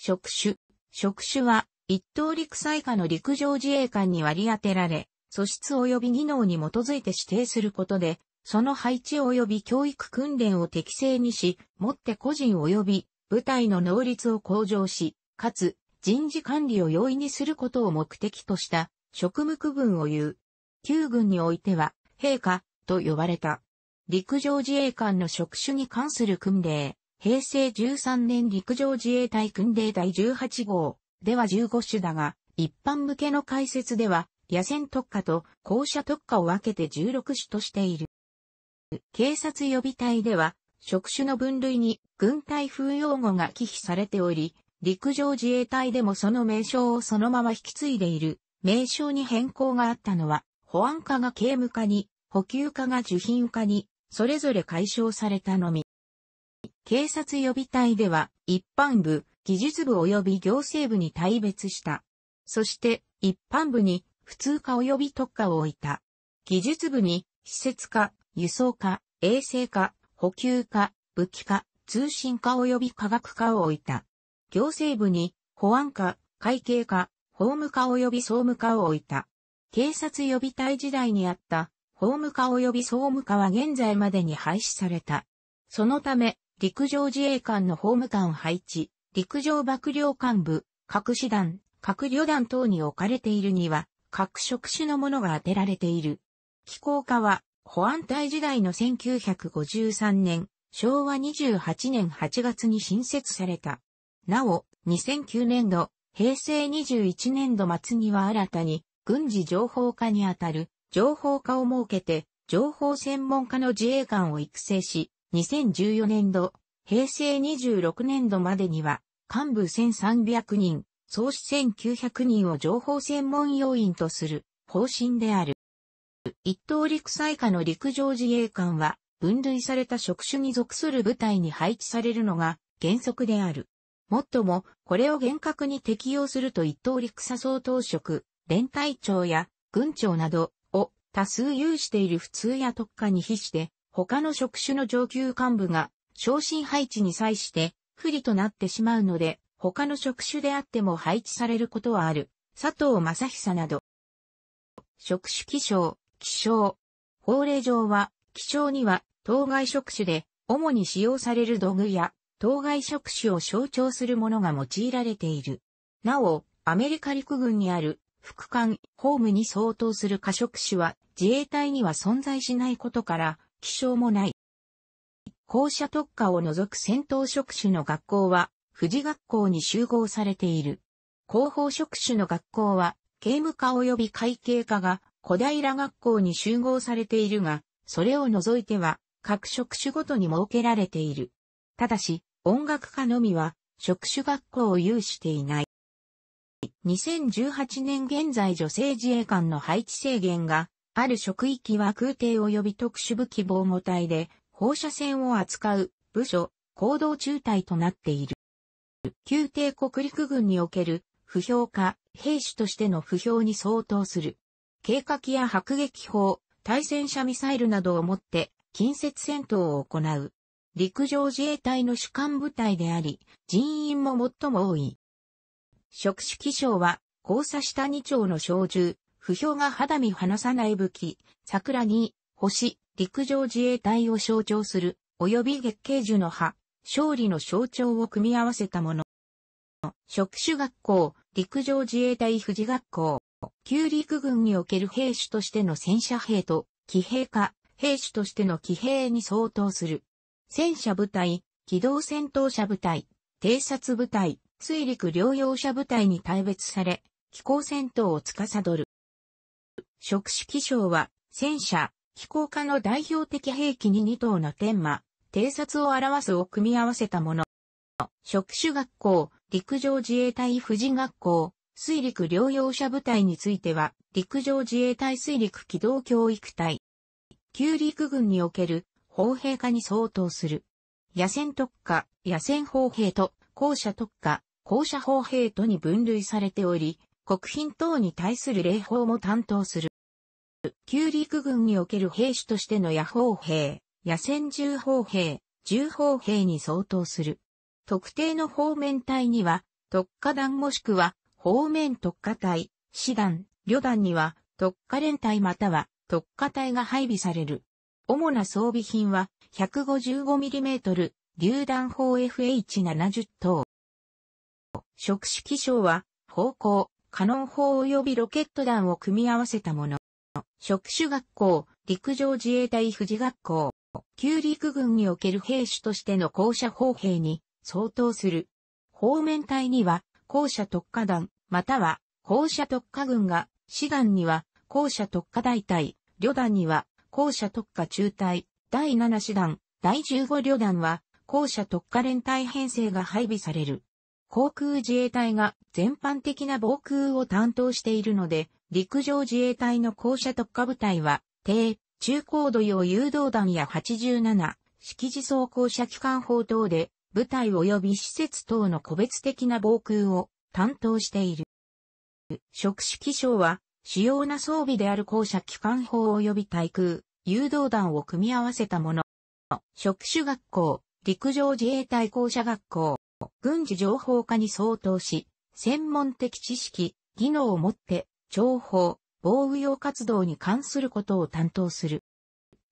職種。職種は、一等陸災下の陸上自衛官に割り当てられ、素質及び技能に基づいて指定することで、その配置及び教育訓練を適正にし、もって個人及び部隊の能率を向上し、かつ人事管理を容易にすることを目的とした職務区分を言う。旧軍においては、陛下と呼ばれた。陸上自衛官の職種に関する訓令、平成13年陸上自衛隊訓令第18号では15種だが、一般向けの解説では、野戦特化と校舎特化を分けて16種としている。警察予備隊では、職種の分類に軍隊風用語が忌避されており、陸上自衛隊でもその名称をそのまま引き継いでいる。名称に変更があったのは、保安課が刑務課に、補給課が受品課に、それぞれ解消されたのみ。警察予備隊では、一般部、技術部及び行政部に対別した。そして、一般部に、普通科及び特科を置いた。技術部に、施設科、輸送科、衛生科、補給科、武器科、通信科及び科学科を置いた。行政部に、保安科、会計科、法務課及び総務課を置いた。警察予備隊時代にあった、法務課及び総務課は現在までに廃止された。そのため、陸上自衛官の法務官配置、陸上幕僚幹部、各師団、各旅団等に置かれているには、各職種のものが当てられている。機構化は、保安隊時代の1953年、昭和28年8月に新設された。なお、2009年度、平成21年度末には新たに、軍事情報課にあたる、情報課を設けて、情報専門家の自衛官を育成し、2014年度、平成26年度までには、幹部1300人、総資1900人を情報専門要員とする方針である。一等陸災下の陸上自衛官は、分類された職種に属する部隊に配置されるのが原則である。もっとも、これを厳格に適用すると一等陸佐総当職、連隊長や軍長などを多数有している普通や特化に比して他の職種の上級幹部が昇進配置に際して不利となってしまうので、他の職種であっても配置されることはある。佐藤正久など。職種気象、気象。法令上は、気象には当該職種で主に使用される土偶や当該職種を象徴するものが用いられている。なお、アメリカ陸軍にある副官、ホームに相当する過職種は自衛隊には存在しないことから、気象もない。校舎特化を除く戦闘職種の学校は、富士学校に集合されている。広報職種の学校は、刑務課及び会計課が小平学校に集合されているが、それを除いては、各職種ごとに設けられている。ただし、音楽科のみは、職種学校を有していない。2018年現在女性自衛官の配置制限がある職域は空挺及び特殊武器防護隊で放射線を扱う部署、行動中隊となっている。旧帝国陸軍における不評化、兵士としての不評に相当する。計画や迫撃砲、対戦車ミサイルなどをもって近接戦闘を行う。陸上自衛隊の主幹部隊であり、人員も最も多い。職種気象は、交差した2丁の小銃、不評が肌身離さない武器、桜に、星、陸上自衛隊を象徴する、及び月桂樹の葉、勝利の象徴を組み合わせたもの。職種学校、陸上自衛隊富士学校、旧陸軍における兵士としての戦車兵と、騎兵か、兵士としての騎兵に相当する。戦車部隊、機動戦闘車部隊、偵察部隊、水陸両用車部隊に大別され、機構戦闘を司る。種式象は、戦車、飛行家の代表的兵器に2頭の天馬、偵察を表すを組み合わせたもの。職種学校、陸上自衛隊富士学校、水陸両用車部隊については、陸上自衛隊水陸機動教育隊。旧陸軍における砲兵科に相当する。野戦特化、野戦砲兵と、校舎特化、校舎砲兵とに分類されており、国賓等に対する礼法も担当する。旧陸軍における兵士としての野砲兵、野戦銃砲兵、銃砲兵に相当する。特定の方面隊には、特化団もしくは、方面特化隊、師団、旅団には、特化連隊または、特化隊が配備される。主な装備品は、155mm、榴弾砲 FH70 等。職種気象は、方向、カノン砲及びロケット弾を組み合わせたもの。職種学校、陸上自衛隊富士学校、旧陸軍における兵士としての校舎砲兵に相当する。方面隊には校舎特化団、または校舎特化軍が、師団には校舎特化大隊、旅団には校舎特化中隊、第7師団、第15旅団は校舎特化連隊編成が配備される。航空自衛隊が全般的な防空を担当しているので、陸上自衛隊の校舎特化部隊は、低、中高度用誘導弾や87、式地装校舎機関砲等で、部隊及び施設等の個別的な防空を担当している。職種気象は、主要な装備である校舎機関砲及び対空、誘導弾を組み合わせたもの。職種学校、陸上自衛隊校舎学校、軍事情報化に相当し、専門的知識、技能を持って、情報、防御用活動に関することを担当する。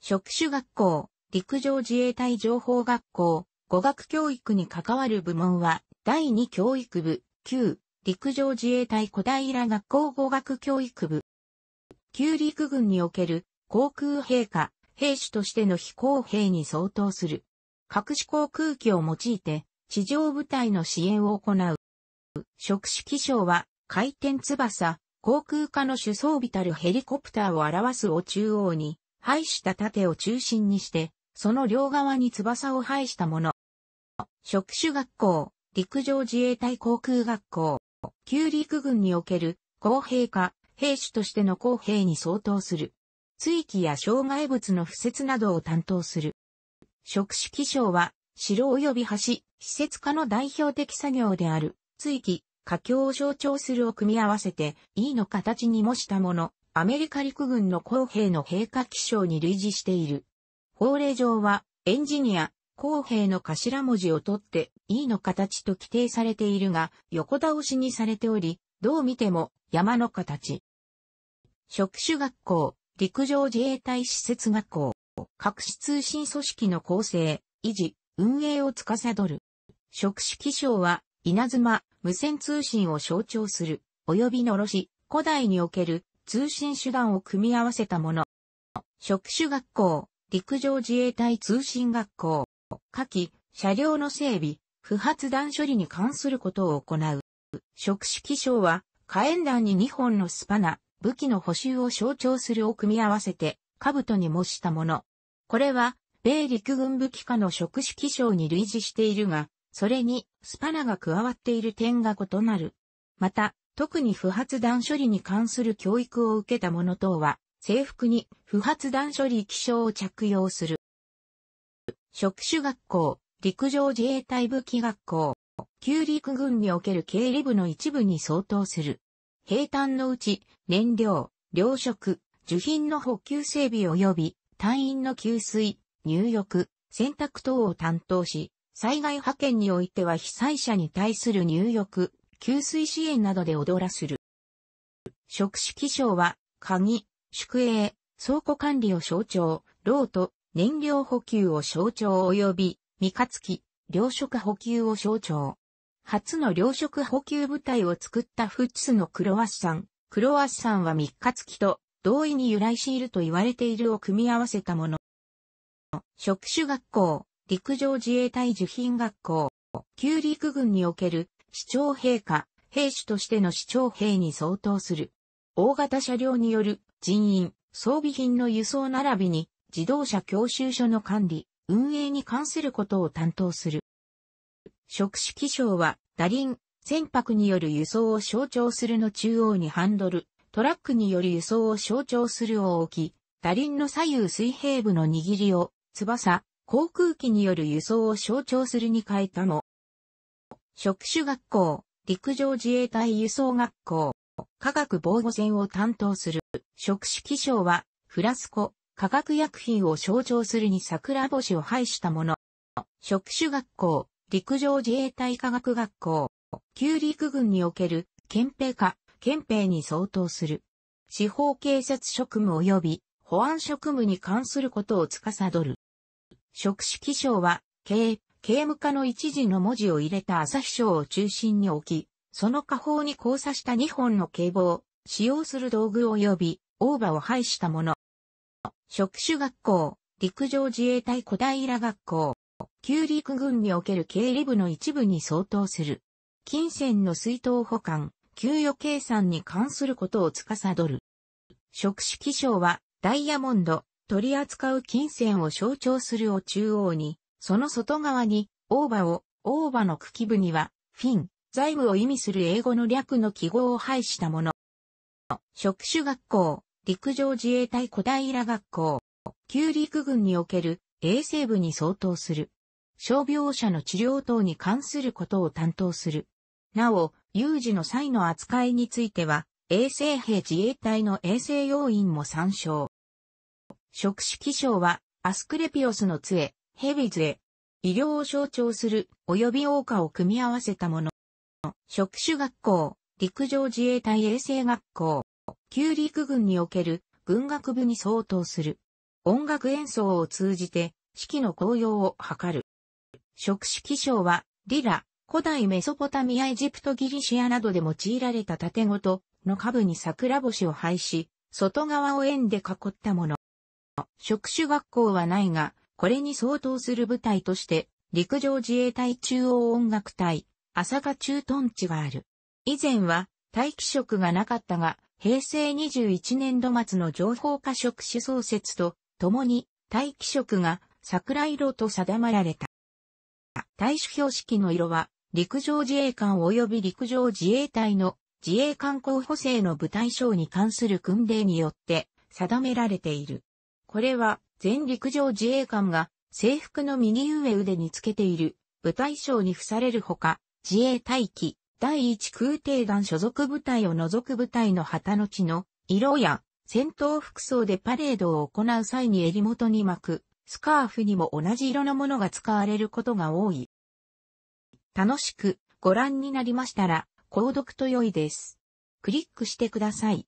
職種学校、陸上自衛隊情報学校、語学教育に関わる部門は、第2教育部、旧、陸上自衛隊小平学校語学教育部。旧陸軍における航空陛下、兵士としての飛行兵に相当する。隠し航空機を用いて地上部隊の支援を行う。触手気象は、回転翼、航空化の主装ビタルヘリコプターを表すを中央に、排した盾を中心にして、その両側に翼を排したもの。職種学校、陸上自衛隊航空学校、旧陸軍における公平化、兵士としての公平に相当する。追記や障害物の敷設などを担当する。職種気象は、城及び橋、施設化の代表的作業である、追記、佳境を象徴するを組み合わせて、E の形に模したもの、アメリカ陸軍の公兵の陛下記章に類似している。法令上は、エンジニア、公兵の頭文字を取って E の形と規定されているが、横倒しにされており、どう見ても山の形。職種学校、陸上自衛隊施設学校、各種通信組織の構成、維持、運営を司る触手気象は、稲妻、無線通信を象徴する、及びのろし、古代における通信手段を組み合わせたもの。職種学校、陸上自衛隊通信学校、下記、車両の整備、不発弾処理に関することを行う。職種気象は、火炎弾に2本のスパナ、武器の補修を象徴するを組み合わせて、兜に模したもの。これは、米陸軍武器課の職種気象に類似しているが、それにスパナが加わっている点が異なる。また、特に不発弾処理に関する教育を受けた者等は、制服に不発弾処理気象を着用する。職種学校、陸上自衛隊武器学校、旧陸軍における経理部の一部に相当する。平坦のうち、燃料、糧食、受品の補給整備及び、隊員の給水、入浴、洗濯等を担当し、災害派遣においては被災者に対する入浴、給水支援などで踊らする。職種気象は、鍵、宿営、倉庫管理を象徴、ロート、燃料補給を象徴及び、三日月、糧食補給を象徴。初の糧食補給部隊を作ったフッチスのクロワッサン。クロワッサンは三日月と同意に由来していると言われているを組み合わせたもの。職種学校、陸上自衛隊受品学校、旧陸軍における、市長陛下、兵士としての市長兵に相当する。大型車両による人員、装備品の輸送並びに自動車教習所の管理、運営に関することを担当する。職種気象は、打輪、船舶による輸送を象徴するの中央にハンドル、トラックによる輸送を象徴するを置き、打輪の左右水平部の握りを、翼、航空機による輸送を象徴するに変えたも、職種学校、陸上自衛隊輸送学校、科学防護船を担当する、職種気象は、フラスコ、化学薬品を象徴するに桜星を配したもの。職種学校、陸上自衛隊科学学校、旧陸軍における、憲兵科、憲兵に相当する。司法警察職務及び保安職務に関することを司る。職種式賞は、刑、刑務課の一時の文字を入れた朝日賞を中心に置き、その下方に交差した2本の警棒、使用する道具及び、大葉を配したもの。職種学校、陸上自衛隊小平学校、旧陸軍における経理部の一部に相当する。金銭の水筒保管、給与計算に関することを司る。職種記章は、ダイヤモンド、取り扱う金銭を象徴するを中央に、その外側に、オーバを、オーバの茎部には、フィン、財務を意味する英語の略の記号を配したもの。職種学校、陸上自衛隊小平学校、旧陸軍における衛生部に相当する。傷病者の治療等に関することを担当する。なお、有事の際の扱いについては、衛生兵自衛隊の衛生要員も参照。触手気象は、アスクレピオスの杖、ヘビ杖、医療を象徴する、及び王家を組み合わせたもの。職種学校、陸上自衛隊衛生学校、旧陸軍における軍学部に相当する。音楽演奏を通じて、四季の紅葉を図る。触手気象は、リラ、古代メソポタミアエジプトギリシアなどで用いられた縦ごとの下部に桜星を配し、外側を円で囲ったもの。職種学校はないが、これに相当する部隊として、陸上自衛隊中央音楽隊、朝霞駐屯地がある。以前は、待機職がなかったが、平成21年度末の情報化職種創設と、共に、待機職が桜色と定まられた。大種標識の色は、陸上自衛官及び陸上自衛隊の自衛官候補生の部隊賞に関する訓令によって定められている。これは全陸上自衛官が制服の右上腕につけている部隊章に付されるほか、自衛隊機第1空挺団所属部隊を除く部隊の旗の地の色や戦闘服装でパレードを行う際に襟元に巻くスカーフにも同じ色のものが使われることが多い。楽しくご覧になりましたら、購読と良いです。クリックしてください。